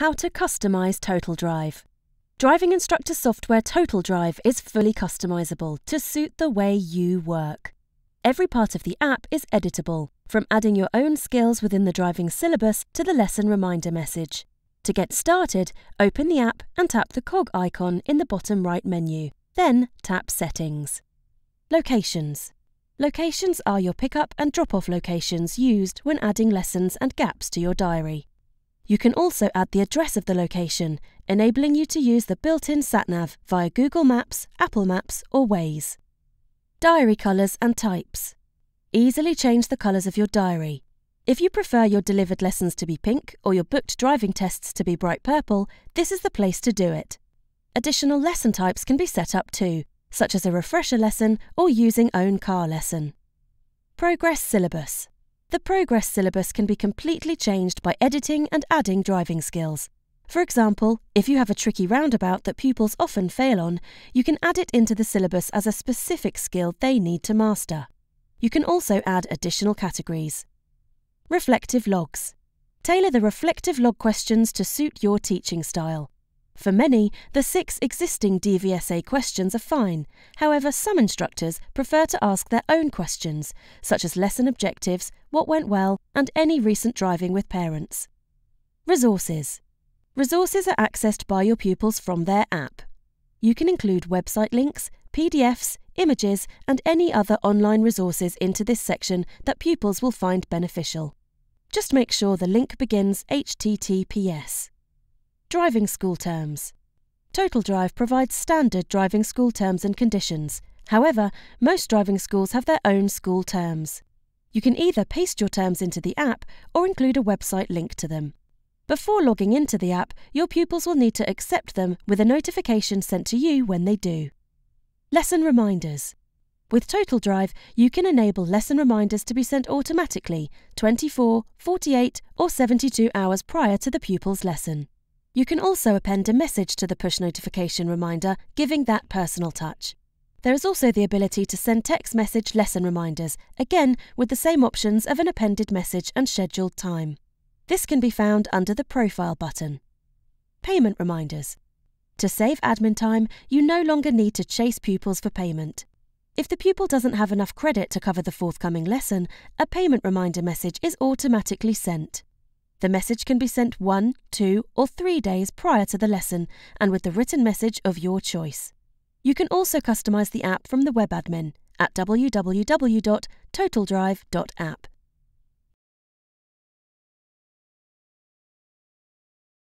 How to customize Total Drive. Driving Instructor software Total Drive is fully customizable to suit the way you work. Every part of the app is editable, from adding your own skills within the driving syllabus to the lesson reminder message. To get started, open the app and tap the cog icon in the bottom right menu, then tap Settings. Locations. Locations are your pickup and drop-off locations used when adding lessons and gaps to your diary. You can also add the address of the location, enabling you to use the built-in satnav via Google Maps, Apple Maps or Waze. Diary colours and types. Easily change the colours of your diary. If you prefer your delivered lessons to be pink or your booked driving tests to be bright purple, this is the place to do it. Additional lesson types can be set up too, such as a refresher lesson or using own car lesson. Progress syllabus. The progress syllabus can be completely changed by editing and adding driving skills. For example, if you have a tricky roundabout that pupils often fail on, you can add it into the syllabus as a specific skill they need to master. You can also add additional categories. Reflective logs. Tailor the reflective log questions to suit your teaching style. For many, the six existing DVSA questions are fine. However, some instructors prefer to ask their own questions, such as lesson objectives, what went well, and any recent driving with parents. Resources Resources are accessed by your pupils from their app. You can include website links, PDFs, images, and any other online resources into this section that pupils will find beneficial. Just make sure the link begins HTTPS. Driving school terms. Total Drive provides standard driving school terms and conditions. However, most driving schools have their own school terms. You can either paste your terms into the app or include a website link to them. Before logging into the app, your pupils will need to accept them with a notification sent to you when they do. Lesson reminders. With Total Drive, you can enable lesson reminders to be sent automatically 24, 48, or 72 hours prior to the pupil's lesson. You can also append a message to the push notification reminder, giving that personal touch. There is also the ability to send text message lesson reminders, again with the same options of an appended message and scheduled time. This can be found under the Profile button. Payment reminders. To save admin time, you no longer need to chase pupils for payment. If the pupil doesn't have enough credit to cover the forthcoming lesson, a payment reminder message is automatically sent. The message can be sent one, two, or three days prior to the lesson and with the written message of your choice. You can also customize the app from the web admin at www.totaldrive.app